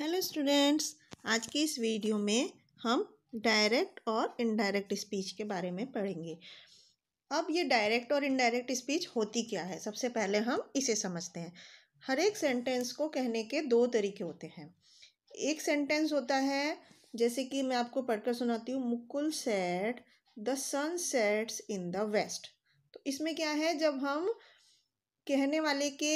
hello students आज के इस वीडियो में हम डायरेक्ट और इनडायरेक्ट स्पीच के बारे में पढ़ेंगे अब ये डायरेक्ट और इनडायरेक्ट स्पीच होती क्या है सबसे पहले हम इसे समझते हैं हर एक सेंटेंस को कहने के दो तरीके होते हैं एक सेंटेंस होता है जैसे कि मैं आपको पढ़कर सुनाती हूँ Mukul said the sun sets in the west तो इसमें क्या है जब हम कहने वाले के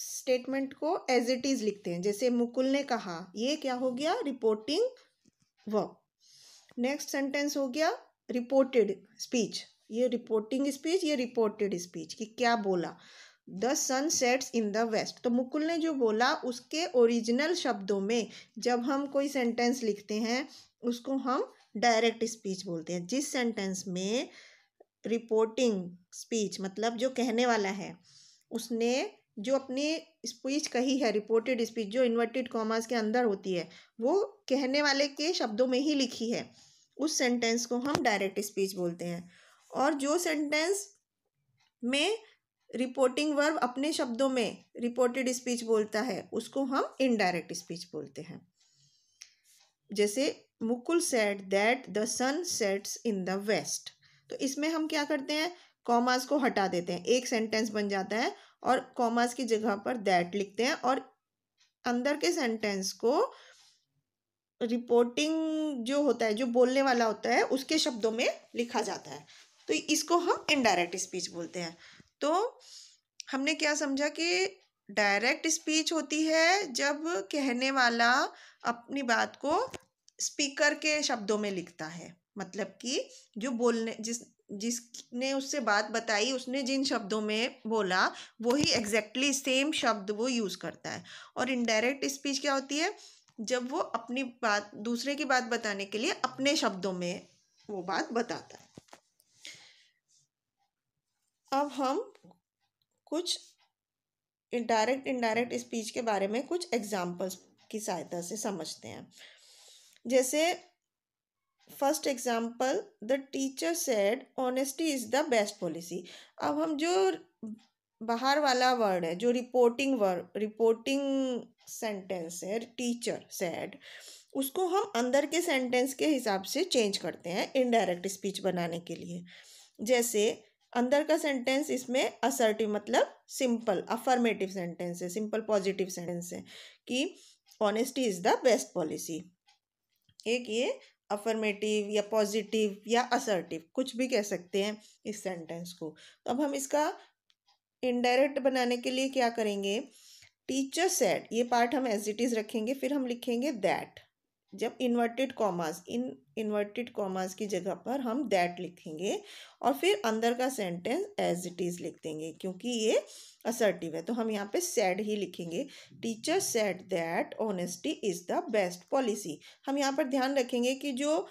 स्टेटमेंट को एज इट इज लिखते हैं जैसे मुकुल ने कहा ये क्या हो गया रिपोर्टिंग व नेक्स्ट सेंटेंस हो गया रिपोर्टेड स्पीच ये रिपोर्टिंग स्पीच ये रिपोर्टेड स्पीच कि क्या बोला the sun sets in the west तो मुकुल ने जो बोला उसके ओरिजिनल शब्दों में जब हम कोई सेंटेंस लिखते हैं उसको हम डायरेक्ट स्पीच बोलते हैं जिस सेंटेंस में रिपोर्टिंग स्पीच मतलब जो कहने वाला है उसने जो अपनी स्पीच कही है रिपोर्टेड स्पीच जो इन्वर्टेड कॉमास के अंदर होती है वो कहने वाले के शब्दों में ही लिखी है उस सेंटेंस को हम डायरेक्ट स्पीच बोलते हैं और जो सेंटेंस में रिपोर्टिंग वर्ब अपने शब्दों में रिपोर्टेड स्पीच बोलता है उसको हम इनडायरेक्ट स्पीच बोलते हैं जैसे Mukul said that the sun sets in the west तो इसमें हम क्या करते हैं कॉमास को हटा देते हैं एक सेंटेंस बन जाता है और कॉमास की जगह पर दैट लिखते हैं और अंदर के सेंटेंस को रिपोर्टिंग जो होता है जो बोलने वाला होता है उसके शब्दों में लिखा जाता है तो इसको हम इनडायरेक्ट स्पीच बोलते हैं तो हमने क्या समझा कि डायरेक्ट स्पीच होती है जब कहने वाला अपनी बात को स्पीकर के शब्दों में लिखता है मतलब कि जो बोलने जिस जिसने उससे बात बताई उसने जिन शब्दों में बोला वही एग्जैक्टली सेम शब्द वो यूज़ करता है और इनडायरेक्ट स्पीच क्या होती है जब वो अपनी बात दूसरे की बात बताने के लिए अपने शब्दों में वो बात बताता है अब हम कुछ डायरेक्ट इनडायरेक्ट स्पीच के बारे में कुछ एग्जाम्पल्स की सहायता से समझते हैं जैसे first example the teacher said honesty is the best policy अब हम जो बाहर वाला वर्ड है जो रिपोर्टिंग वर्ड रिपोर्टिंग सेंटेंस है टीचर सेड उसको हम अंदर के सेंटेंस के हिसाब से चेंज करते हैं इनडायरेक्ट स्पीच बनाने के लिए जैसे अंदर का सेंटेंस इसमें असर्टिव मतलब सिंपल अफर्मेटिव सेंटेंस है सिंपल पॉजिटिव सेंटेंस है कि honesty is the best policy एक ये अफर्मेटिव या पॉजिटिव या असर्टिव कुछ भी कह सकते हैं इस सेंटेंस को तो अब हम इसका इनडायरेक्ट बनाने के लिए क्या करेंगे टीचर सेड ये पार्ट हम एज इट इज़ रखेंगे फिर हम लिखेंगे दैट जब इन्वर्टेड कॉमास इन इन्वर्टेड कॉमास की जगह पर हम दैट लिखेंगे और फिर अंदर का सेंटेंस एज इट इज़ लिख देंगे क्योंकि ये असर्टिव है तो हम यहाँ पे सैड ही लिखेंगे teacher said that honesty is the best policy हम यहाँ पर ध्यान रखेंगे कि जो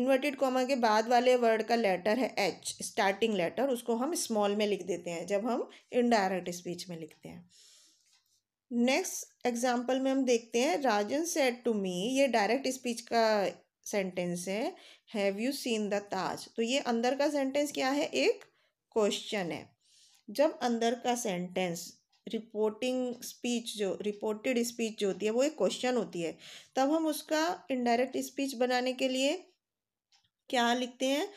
इन्वर्टेड कॉमा के बाद वाले वर्ड का लेटर है एच स्टार्टिंग लेटर उसको हम स्मॉल में लिख देते हैं जब हम इनडायरेक्ट स्पीच में लिखते हैं नेक्स्ट एग्जाम्पल में हम देखते हैं राजन सेड टू मी ये डायरेक्ट स्पीच का सेंटेंस है have you seen the Taj तो ये अंदर का सेंटेंस क्या है एक क्वेश्चन है जब अंदर का सेंटेंस रिपोर्टिंग स्पीच जो रिपोर्टेड स्पीच जो होती है वो एक क्वेश्चन होती है तब हम उसका इनडायरेक्ट स्पीच बनाने के लिए क्या लिखते हैं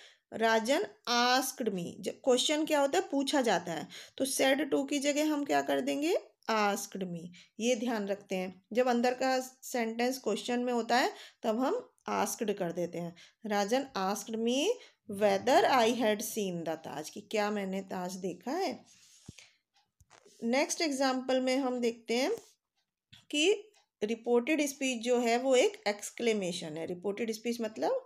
राजन आस्कड मी क्वेश्चन क्या होता है पूछा जाता है तो सेड टू की जगह हम क्या कर देंगे आस्कड मी ये ध्यान रखते हैं जब अंदर का सेंटेंस क्वेश्चन में होता है तब हम आस्कड कर देते हैं Rajan asked me whether I had seen the Taj कि क्या मैंने ताज देखा है नेक्स्ट एग्जाम्पल में हम देखते हैं कि रिपोर्टेड स्पीच जो है वो एक एक्सक्लेमेशन है रिपोर्टेड स्पीच मतलब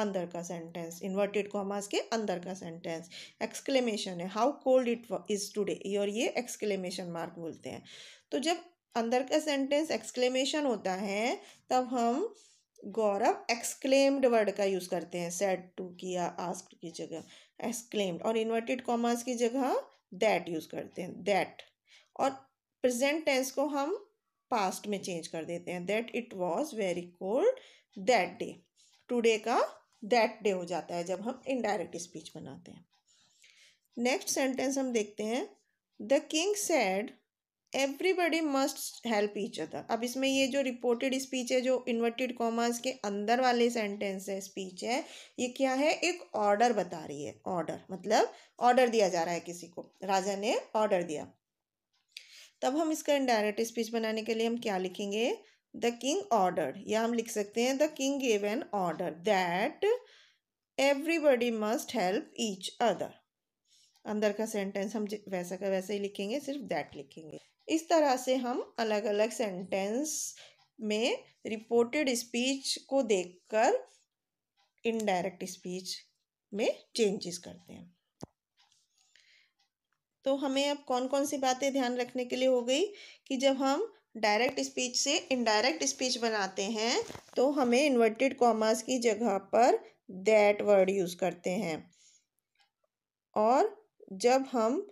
अंदर का सेंटेंस इन्वर्टेड कॉमास के अंदर का सेंटेंस एक्सक्लेमेशन है how cold it is today और ये एक्सक्लेमेशन मार्क बोलते हैं तो जब अंदर का सेंटेंस एक्सक्लेमेशन होता है तब हम गौरव एक्सक्लेम्ड वर्ड का यूज़ करते हैं सेट टू किया आस्क की जगह एक्सक्लेम्ड और इन्वर्टेड कॉमास की जगह दैट यूज़ करते हैं दैट और प्रेजेंट टेंस को हम पास्ट में चेंज कर देते हैं that it was very cold that day today का दैट डे हो जाता है जब हम इनडायरेक्ट स्पीच बनाते हैं नेक्स्ट सेंटेंस हम देखते हैं the king said everybody must help each other अब इसमें ये जो रिपोर्टेड स्पीच है जो इन्वर्टेड कॉमर्स के अंदर वाले सेंटेंस है स्पीच है ये क्या है एक ऑर्डर बता रही है ऑर्डर मतलब ऑर्डर दिया जा रहा है किसी को राजा ने ऑर्डर दिया तब हम इसका इनडायरेक्ट स्पीच बनाने के लिए हम क्या लिखेंगे द किंग ऑर्डर या हम लिख सकते हैं the king gave an order that everybody must help each other अंदर का सेंटेंस हम वैसा का वैसा ही लिखेंगे सिर्फ दैट लिखेंगे इस तरह से हम अलग अलग सेंटेंस में रिपोर्टेड स्पीच को देखकर इनडायरेक्ट स्पीच में चेंजेस करते हैं तो हमें अब कौन कौन सी बातें ध्यान रखने के लिए हो गई कि जब हम डायरेक्ट स्पीच से इनडायरेक्ट स्पीच बनाते हैं तो हमें इन्वर्टेड कॉमास की जगह पर दैट वर्ड यूज़ करते हैं और जब हम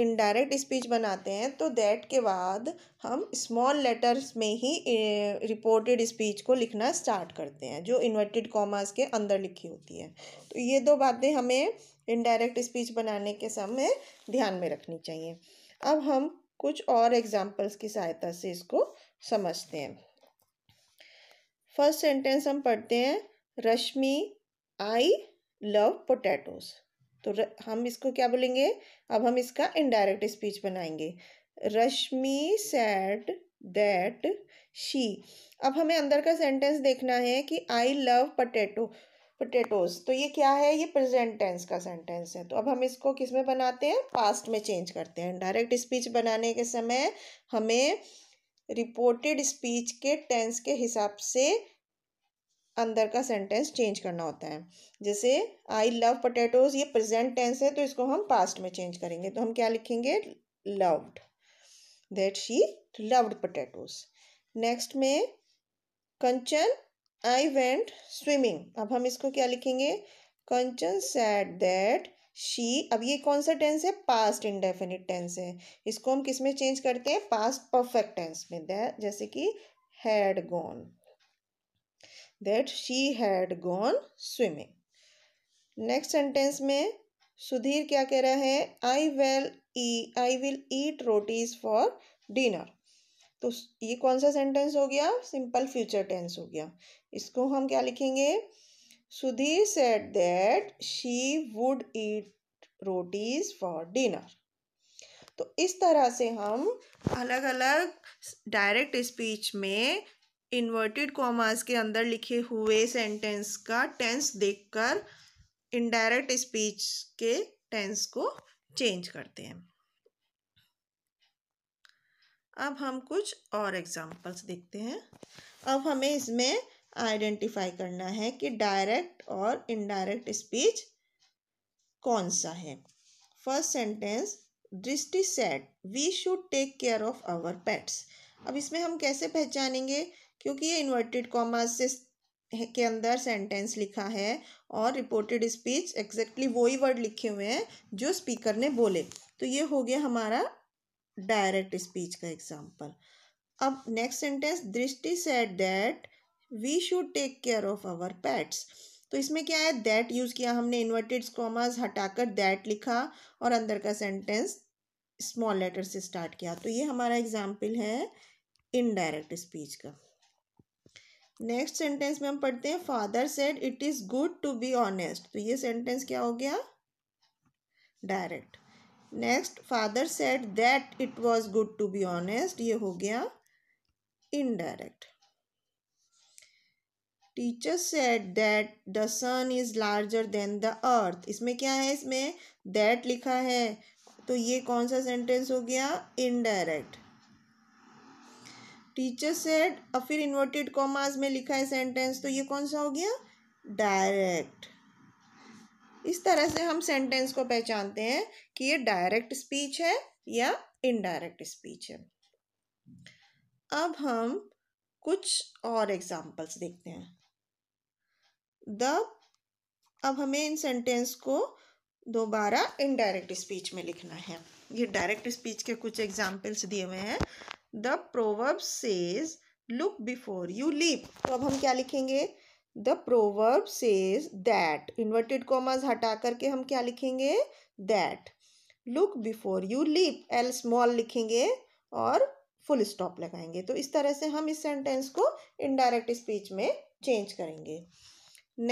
इनडायरेक्ट स्पीच बनाते हैं तो दैट के बाद हम स्मॉल लेटर्स में ही रिपोर्टेड स्पीच को लिखना स्टार्ट करते हैं जो इन्वर्टेड कॉमास के अंदर लिखी होती है तो ये दो बातें हमें इनडायरेक्ट स्पीच बनाने के समय ध्यान में रखनी चाहिए अब हम कुछ और एग्जाम्पल्स की सहायता से इसको समझते हैं फर्स्ट सेंटेंस हम पढ़ते हैं रश्मि आई लव पोटैटोज तो र, हम इसको क्या बोलेंगे अब हम इसका इनडायरेक्ट स्पीच बनाएंगे रश्मि सैड दैट शी अब हमें अंदर का सेंटेंस देखना है कि आई लव पटेटो पोटैटोज़ तो ये क्या है ये प्रेजेंट टेंस का सेंटेंस है तो अब हम इसको किस में बनाते हैं पास्ट में चेंज करते हैं डायरेक्ट स्पीच बनाने के समय हमें रिपोर्टेड स्पीच के टेंस के हिसाब से अंदर का सेंटेंस चेंज करना होता है जैसे आई लव पोटैटोज़ ये प्रेजेंट टेंस है तो इसको हम पास्ट में चेंज करेंगे तो हम क्या लिखेंगे loved that she loved potatoes next में कंचन आई वेंट स्विमिंग अब हम इसको क्या लिखेंगे कंचन सैड दैट शी अब ये कौन सा टेंस है पास्ट इनडेफिनिट टेंस है इसको हम किस में चेंज करते हैं पास्ट परफेक्ट टेंस में दैट जैसे कि had gone that she had gone swimming next sentence में सुधीर क्या कह रहा है I will uh I will eat rotis for dinner तो ये कौन सा सेंटेंस हो गया सिंपल फ्यूचर टेंस हो गया इसको हम क्या लिखेंगे Sudhir said that she would eat rotis for dinner तो इस तरह से हम अलग अलग डायरेक्ट स्पीच में इन्वर्टेड कॉमास के अंदर लिखे हुए सेंटेंस का टेंस देखकर इनडायरेक्ट स्पीच के टेंस को चेंज करते हैं अब हम कुछ और एग्जांपल्स देखते हैं अब हमें इसमें आइडेंटिफाई करना है कि डायरेक्ट और इनडायरेक्ट स्पीच कौन सा है first sentence Drishti said we should take care of our pets अब इसमें हम कैसे पहचानेंगे क्योंकि ये इन्वर्टेड कॉमर्स से के अंदर सेंटेंस लिखा है और रिपोर्टेड स्पीच एग्जैक्टली वही वर्ड लिखे हुए हैं जो स्पीकर ने बोले तो ये हो गया हमारा डायरेक्ट स्पीच का एग्जाम्पल अब next sentence Drishti said that we should take care of our pets तो इसमें क्या है दैट यूज़ किया हमने इन्वर्टेड कॉमर्स हटाकर दैट लिखा और अंदर का सेंटेंस स्मॉल लेटर से स्टार्ट किया तो ये हमारा एग्जाम्पल है इनडायरेक्ट स्पीच का नेक्स्ट सेंटेंस में हम पढ़ते हैं father said it is good to be honest तो ये सेंटेंस क्या हो गया direct next father said that it was good to be honest ये हो गया indirect teacher said that the sun is larger than the earth इसमें क्या है इसमें दैट लिखा है तो ये कौन सा सेंटेंस हो गया इनडायरेक्ट टीचर सेड और फिर इन्वर्टेड कॉमर्स में लिखा है सेंटेंस तो ये कौन सा हो गया डायरेक्ट इस तरह से हम सेंटेंस को पहचानते हैं कि ये डायरेक्ट स्पीच है या इनडायरेक्ट स्पीच है अब हम कुछ और एग्जांपल्स देखते हैं द अब हमें इन सेंटेंस को दोबारा इनडायरेक्ट स्पीच में लिखना है ये डायरेक्ट स्पीच के कुछ एग्जाम्पल्स दिए हुए हैं the proverb says look before you leap तो अब हम क्या लिखेंगे the proverb says that inverted commas हटा करके हम क्या लिखेंगे that look before you leap L small लिखेंगे और फुल स्टॉप लगाएंगे तो इस तरह से हम इस सेंटेंस को इनडायरेक्ट स्पीच में चेंज करेंगे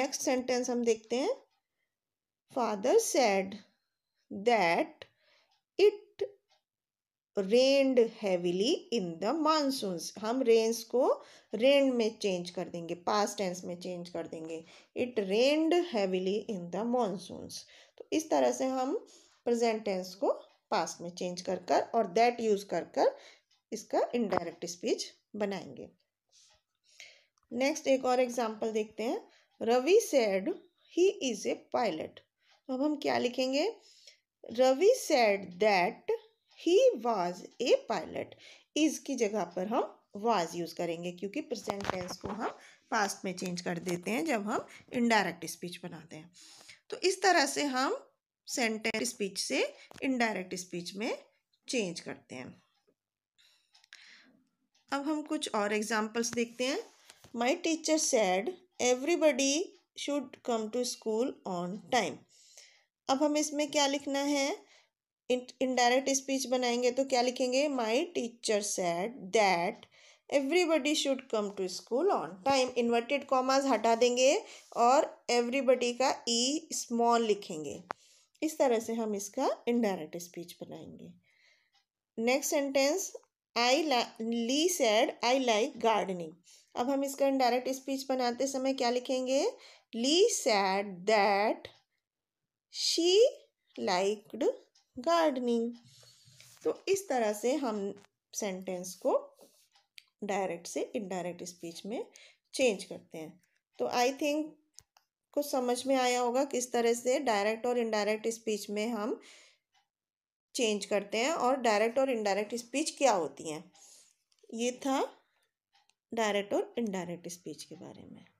नेक्स्ट सेंटेंस हम देखते हैं father said that rained heavily in the monsoons हम रेन्स को रेंड में चेंज कर देंगे पास्ट टेंस में चेंज कर देंगे it rained heavily in the monsoons तो इस तरह से हम प्रेजेंट टेंस को पास्ट में चेंज कर कर और दैट यूज़ कर कर इसका इनडायरेक्ट स्पीच बनाएंगे नेक्स्ट एक और एग्जाम्पल देखते हैं Ravi said he is a pilot अब हम क्या लिखेंगे Ravi said that he was a pilot is की जगह पर हम वाज यूज़ करेंगे क्योंकि प्रेजेंट टेंस को हम पास्ट में चेंज कर देते हैं जब हम इनडायरेक्ट स्पीच बनाते हैं तो इस तरह से हम सेंटेंस स्पीच से इनडायरेक्ट स्पीच में चेंज करते हैं अब हम कुछ और एग्जाम्पल्स देखते हैं my teacher said everybody should come to school on time अब हम इसमें क्या लिखना है इनडायरेक्ट स्पीच बनाएंगे तो क्या लिखेंगे my teacher said that everybody should come to school on time inverted commas हटा देंगे और एवरीबडी का ई e स्मॉल लिखेंगे इस तरह से हम इसका इनडायरेक्ट स्पीच बनाएंगे next sentence I Lee said I like gardening अब हम इसका इनडायरेक्ट स्पीच बनाते समय क्या लिखेंगे Lee said that she liked gardening तो इस तरह से हम सेंटेंस को डायरेक्ट से इनडायरेक्ट स्पीच में चेंज करते हैं तो आई थिंक कुछ समझ में आया होगा किस तरह से डायरेक्ट और इनडायरेक्ट स्पीच में हम चेंज करते हैं और डायरेक्ट और इनडायरेक्ट स्पीच क्या होती हैं ये था डायरेक्ट और इनडायरेक्ट स्पीच के बारे में